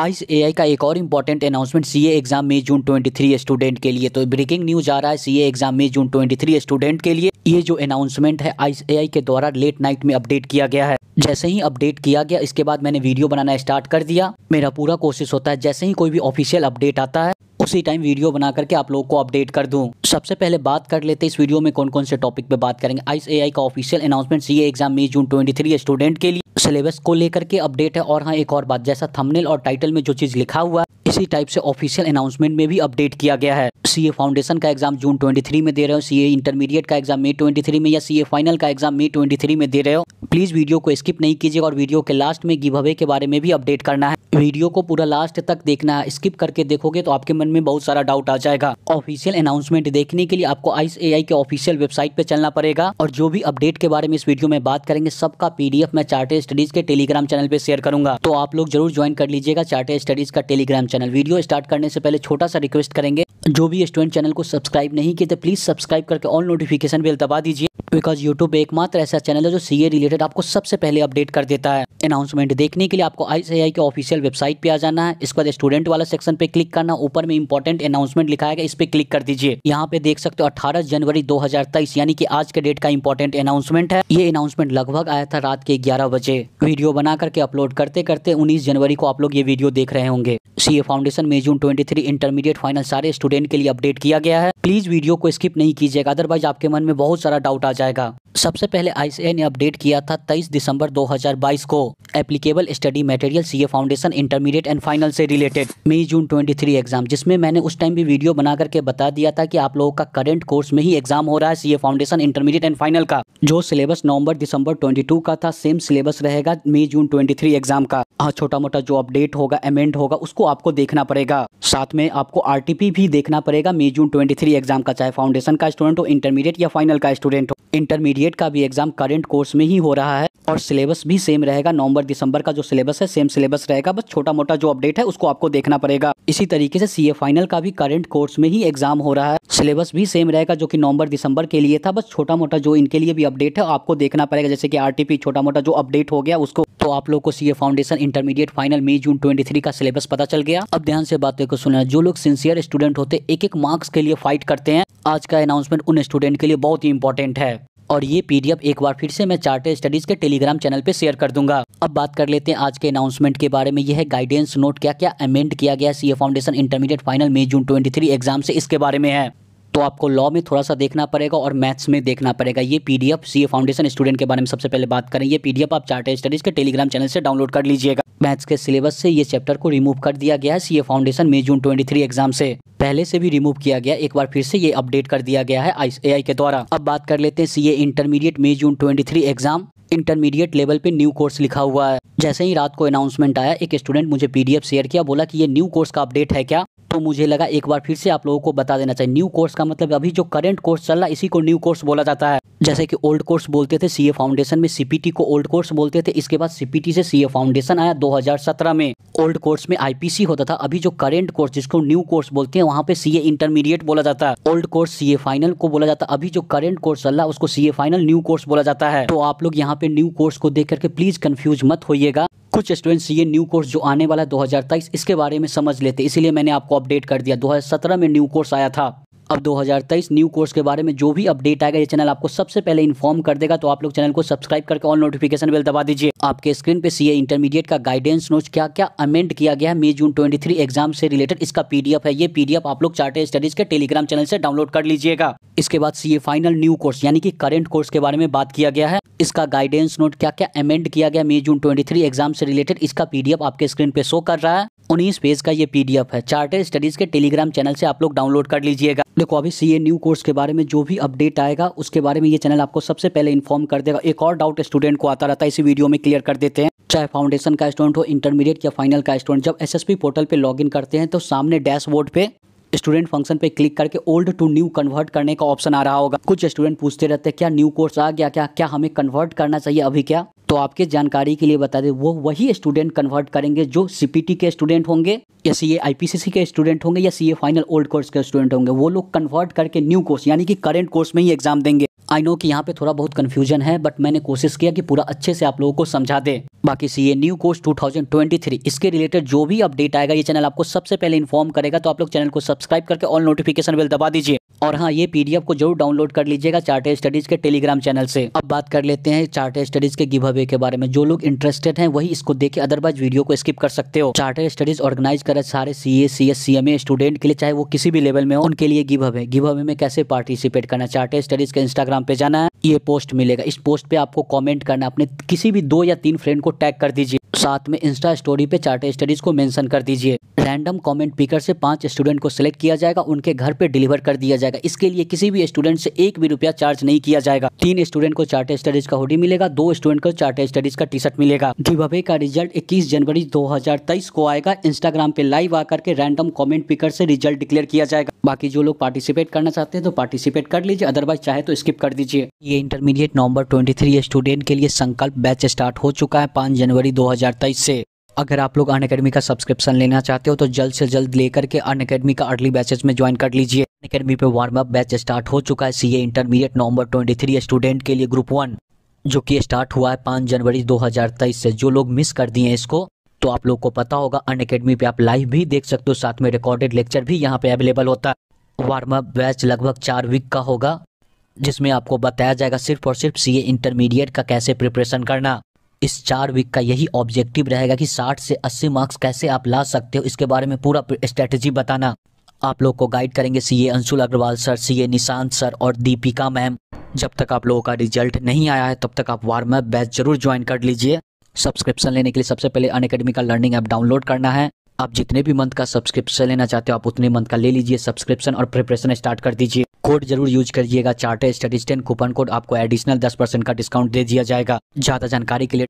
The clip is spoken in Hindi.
आईस ए का एक और इंपॉर्टेंट अनाउंसमेंट सी एग्जाम में जून 23 स्टूडेंट के लिए तो ब्रेकिंग न्यूज आ रहा है सी एग्जाम में जून 23 स्टूडेंट के लिए ये जो अनाउंसमेंट है आईस ए के द्वारा लेट नाइट में अपडेट किया गया है जैसे ही अपडेट किया गया इसके बाद मैंने वीडियो बनाना स्टार्ट कर दिया मेरा पूरा कोशिश होता है जैसे ही कोई भी ऑफिशियल अपडेट आता है उसी टाइम वीडियो बना करके आप लोगों को अपडेट कर दूं सबसे पहले बात कर लेते इस वीडियो में कौन कौन से टॉपिक पे बात करेंगे आइस का official announcement CA exam May June 23 student के लिए सिलेबस को लेकर के अपडेट है और हाँ एक और बात जैसा थंबनेल और टाइटल में जो चीज़ लिखा हुआ इसी टाइप से ऑफिशियल अनाउंसमेंट में भी अपडेट किया गया है सीए फाउंडेशन का एग्जाम जून 23 में दे रहे हो सीए इंटरमीडिएट का एग्जाम मई 23 में या सीए फाइनल का एग्जाम मई 23 में दे रहे हो प्लीज़ वीडियो को स्किप नहीं कीजिएगा और वीडियो के लास्ट में गिव अवे के बारे में भी अपडेट करना है वीडियो को पूरा लास्ट तक देखना है स्किप करके देखोगे तो आपके मन में बहुत सारा डाउट आ जाएगा ऑफिशियल अनाउंसमेंट देखने के लिए आपको आई के ऑफिशियल वेबसाइट पर चलना पड़ेगा और जो भी अपडेट के बारे में इस वीडियो में बात करेंगे सबका पीडीएफ मैं चार्टे स्टडीज के टेलीग्राम चैनल पर शेयर करूंगा तो आप लोग जरूर ज्वाइन कर लीजिएगा चार्टे स्टडीज का टेलीग्राम चैनल वीडियो स्टार्ट करने से पहले छोटा सा रिक्वेस्ट करेंगे जो भी स्टूडेंट चैनल को सब्सक्राइब नहीं किए थे प्लीज सब्सक्राइब करके ऑल नोटिफिकेशन बिल दबा दीजिए बिकॉज यूट्यूब एकमात्र ऐसा चैनल है जो सीए रिलेटेड आपको सबसे पहले अपडेट कर देता है अनाउंसमेंट देखने के लिए आपको आई के ऑफिशियल वेबसाइट पे आ जाना है इसके बाद स्टूडेंट वाला सेक्शन पे क्लिक करना ऊपर में इंपॉर्टेंट अनाउंसमेंट लिखा है इस पर क्लिक कर दीजिए यहाँ पे देख सकते हो अठारह जनवरी दो यानी कि आज के डेट का इंपॉर्टेंट अनाउंसमेंट है ये अनाउंसमेंट लगभग आया था रात के ग्यारह बजे वीडियो बना करके अपलोड करते करते उन्नीस जनवरी को आप लोग ये वीडियो देख रहे होंगे सीए फाउंडेशन में जून थ्री इंटरमीडिएट फाइनल सारे स्टूडेंट के लिए अपडेट किया गया है प्लीज वीडियो को स्किप नहीं कीजिएगा अदरवाइज आपके मन में बहुत सारा डाउट आ जाए जाएगा सबसे पहले आई ने अपडेट किया था 23 दिसंबर 2022 को applicable study material CA foundation intermediate and final से रिलेटेड मई जून 23 एग्जाम जिसमें मैंने उस टाइम भी वीडियो बना करके बता दिया था कि आप लोगों का करंट कोर्स में ही एग्जाम हो रहा है CA foundation intermediate and final का जो सिलेबस नवंबर दिसंबर ट्वेंटी का था सेम सिलेबस रहेगा मई जून ट्वेंटी एग्जाम का छोटा मोटा जो अपडेट होगा अमेंड होगा उसको आपको देखना पड़ेगा साथ में आपको आर भी देखना पड़ेगा मे जून ट्वेंटी एग्जाम का चाहे फाउंडेशन का स्टूडेंट हो इंटरमीडिएट या फाइनल का स्टूडेंट हो इंटरमीडिएट का भी एग्जाम करंट कोर्स में ही हो रहा है और सिलेबस भी सेम रहेगा नवंबर दिसंबर का जो सिलेबस है सेम सिलेबस रहेगा बस छोटा मोटा जो अपडेट है उसको आपको देखना पड़ेगा इसी तरीके से सीए फाइनल का भी करंट कोर्स में ही एग्जाम हो रहा है सिलेबस भी सेम रहेगा जो कि नवंबर दिसंबर के लिए था बस छोटा मोटा जो इनके लिए भी अपडेट है आपको देखना पड़ेगा जैसे कि आरटीपी छोटा मोटा जो अपडेट हो गया उसको तो आप लोग को सीए फाउंडेशन इंटरमीडिएट फाइनल मई जून ट्वेंटी का सिलेबस पता चल गया अब ध्यान से बातें को सुनना जो लोग सिंसियर स्टूडेंट होते एक एक मार्क्स के लिए फाइट करते हैं आज का अनाउंसमेंट उन स्टूडेंट के लिए बहुत ही इंपॉर्टेंट है और ये पीडीएफ एक बार फिर से मैं चार्टर स्टडीज के टेलीग्राम चैनल पे शेयर कर दूंगा अब बात कर लेते हैं आज के अनाउंसमेंट के बारे में यह है गाइडेंस नोट क्या क्या अमेंड किया गया सीए फाउंडेशन इंटरमीडिएट फाइनल मई जून 23 एग्जाम से इसके बारे में है तो आपको लॉ में थोड़ा सा देखना पड़ेगा और मैथ्स में देखना पड़ेगा ये P D F C A foundation student के बारे में सबसे पहले बात करें ये पी डी एफ आप चार्टर स्टडीज़ के टेलीग्राम चैनल से डाउनलोड कर लीजिएगा मैथ्स के सिलेबस से ये चैप्टर को रिमूव कर दिया गया है सीए फाउंडेशन मई जून थ्री एग्जाम से पहले से भी रिमूव किया गया एक बार फिर से ये अपडेट कर दिया गया है आई के द्वारा अब बात कर लेते हैं सीए इंटरमीडिएट मई June three exam intermediate level पे न्यू कोर्स लिखा हुआ है जैसे ही रात को अनाउंसमेंट आया एक स्टूडेंट मुझे पीडीएफ शेयर किया बोला कि ये न्यू कोर्स का अपडेट है क्या तो मुझे लगा एक बार फिर से आप लोगों को बता देना चाहिए न्यू कोर्स का मतलब अभी जो करंट कोर्स चल रहा है इसी को न्यू कोर्स बोला जाता है जैसे कि ओल्ड कोर्स बोलते थे सीए फाउंडेशन में सीपीटी को ओल्ड कोर्स बोलते थे इसके बाद सीपीटी से सीए फाउंडेशन आया 2017 में ओल्ड कोर्स में आईपीसी होता था अभी जो करंट कोर्स जिसको न्यू कोर्स बोलते हैं वहाँ पे सीए इंटरमीडिएट बोला जाता है ओल्ड कोर्स सीए फाइनल को बोला जाता है अभी जो करंट कोर्स चल रहा है उसको सीए फाइनल न्यू कोर्स बोला जाता है तो आप लोग यहाँ पे न्यू कोर्स को देख करके प्लीज कन्फ्यूज मत होइएगा कुछ स्टूडेंट्स ये न्यू कोर्स जो आने वाला है दो इसके बारे में समझ लेते इसलिए मैंने आपको अपडेट कर दिया 2017 में न्यू कोर्स आया था अब 2023 न्यू कोर्स के बारे में जो भी अपडेट आएगा ये चैनल आपको सबसे पहले इन्फॉर्म कर देगा तो आप लोग चैनल को सब्सक्राइब करके ऑल नोटिफिकेशन बेल दबा दीजिए आपके स्क्रीन पे सीए इंटरमीडिएट का गाइडेंस नोट क्या क्या अमेंड किया गया है मे जून 23 एग्जाम से रिलेटेड इसका पीडीएफ है ये पीडीएफ आप लोग चार्टे स्टडीज के टेलीग्राम चैनल से डाउनलोड कर लीजिएगा इसके बाद सीए फाइनल न्यू कोर्स यानी कि करेंट कोर्स के बारे में बात किया गया है इसका गाइडेंस नोट क्या क्या अमेंड किया गया मे जून ट्वेंटी एग्जाम से रिलेटेड इसका पीडीएफ आपके स्क्रीन पे शो कर रहा है उन्नीस पेज का ये पीडीएफ है चार्टर स्टडीज़ के टेलीग्राम चैनल से आप लोग डाउनलोड कर लीजिएगा देखो अभी सी न्यू कोर्स के बारे में जो भी अपडेट आएगा उसके बारे में ये चैनल आपको सबसे पहले इन्फॉर्म कर देगा एक और डाउट स्टूडेंट को आता रहता है इसी वीडियो में क्लियर कर देते हैं चाहे फाउंडेशन का स्टूडेंट हो इंटरमीडिएट या फाइनल का स्टूडेंट जब एस पोर्टल पे लॉग करते हैं तो सामने डैशबोर्ड पे स्टूडेंट फंक्शन पे क्लिक करके ओल्ड टू न्यू कन्वर्ट करने का ऑप्शन आ रहा होगा कुछ स्टूडेंट पूछते रहते हैं क्या न्यू कोर्स आ गया क्या क्या हमें कन्वर्ट करना चाहिए अभी क्या तो आपके जानकारी के लिए बता दें वो वही स्टूडेंट कन्वर्ट करेंगे जो सीपीटी के स्टूडेंट होंगे या सी आईपीसीसी के स्टूडेंट होंगे या सी फाइनल ओल्ड कोर्स के स्टूडेंट होंगे वो लोग कन्वर्ट करके न्यू कोर्स यानी कि करेंट कोर्स में ही एग्जाम देंगे आई नो कि यहाँ पे थोड़ा बहुत कन्फ्यूजन है बट मैंने कोशिश किया कि पूरा अच्छे से आप लोगों को समझा दे बाकी सी ए न्यू कोर्स 2023 इसके रिलेटेड जो भी अपडेट आएगा ये चैनल आपको सबसे पहले इन्फॉर्म करेगा तो आप लोग चैनल को सब्सक्राइब करके ऑल नोटिफिकेशन बिल दबा दीजिए और हाँ ये पीडीएफ को जरूर डाउनलोड कर लीजिएगा चार्टेड स्टडीज के टेलीग्राम चैनल से अब बात कर लेते हैं चार्टेड स्टडीज के गिव अवे के बारे में जो लोग इंटरेस्टेड हैं वही इसको देखे अदरवाइज वीडियो को स्किप कर सकते हो चार्टेड स्टडीज ऑर्गेनाइज कर सारे C A C S C M A student के लिए चाहे वो किसी भी लेवल में हो उनके लिए गिव अवे गिव अवे में कैसे पार्टिसिपेट करना चार्टेड स्टडीज के इंस्टाग्राम पे जाना है ये पोस्ट मिलेगा इस पोस्ट पे आपको कॉमेंट करना अपने किसी भी दो या तीन फ्रेंड को टैग कर दीजिए साथ में इंस्टा स्टोरी पे चार्ट स्टडीज़ को मेंशन कर दीजिए रैंडम कमेंट पिकर से पांच स्टूडेंट को सिलेक्ट किया जाएगा उनके घर पे डिलीवर कर दिया जाएगा इसके लिए किसी भी स्टूडेंट से एक भी रुपया चार्ज नहीं किया जाएगा तीन स्टूडेंट को चार्ट स्टडीज़ का होडी मिलेगा दो स्टूडेंट को चार्ट स्टडीज़ का टी शर्ट मिलेगा गिवे का रिजल्ट इक्कीस जनवरी दो को आएगा इंस्टाग्राम पे लाइव आकर के रैंडम कॉमेंट पिकर से रिजल्ट डिक्लेयर किया जाएगा बाकी जो लोग पार्टिसिपेट करना चाहते हैं तो पार्टिसिपेट कर लीजिए अदरवाइज चाहे तो स्किप कर दीजिए ये इंटरमीडिएट नवंबर ट्वेंटी स्टूडेंट के लिए संकल्प बैच स्टार्ट हो चुका है पांच जनवरी दो हजार 2023 से अगर आप लोग अन अकेडमी का सब्सक्रिप्शन लेना चाहते हो तो जल्द से जल्द लेकर के अन अकेडमी का अर्ली बैचेस में ज्वाइन कर लीजिए अन अकेडमी पे वार्म अप बैच स्टार्ट हो चुका है सीए इंटरमीडिएट नवंबर 23 स्टूडेंट के लिए ग्रुप वन जो कि स्टार्ट हुआ है पाँच जनवरी 2023 से जो लोग मिस कर दिए इसको तो आप लोग को पता होगा अन अकेडमी पे आप लाइव भी देख सकते हो साथ में रिकॉर्डेड लेक्चर भी यहाँ पे अवेलेबल होता है वार्म अप बैच लगभग चार वीक का होगा जिसमें आपको बताया जाएगा सिर्फ और सिर्फ सीए इंटरमीडिएट का कैसे प्रिपरेशन करना इस चार वीक का यही ऑब्जेक्टिव रहेगा कि 60 से 80 मार्क्स कैसे आप ला सकते हो इसके बारे में पूरा स्ट्रेटजी बताना आप लोग को गाइड करेंगे CA Anshul Agarwal sir CA Nishant sir और दीपिका मैम जब तक आप लोगों का रिजल्ट नहीं आया है तब तक आप वार्म अप बैच जरूर ज्वाइन कर लीजिए सब्सक्रिप्शन लेने के लिए सबसे पहले अन का लर्निंग ऐप डाउनलोड करना है आप जितने भी मंथ का सब्सक्रिप्शन लेना चाहते हो आप उतने मंथ का ले लीजिए सब्सक्रिप्शन और प्रिपरेशन स्टार्ट कर दीजिए कोड जरूर यूज करिएगा चार्टर टेन कूपन कोड आपको एडिशनल दस परसेंट का डिस्काउंट दे दिया जाएगा ज्यादा जानकारी के लिए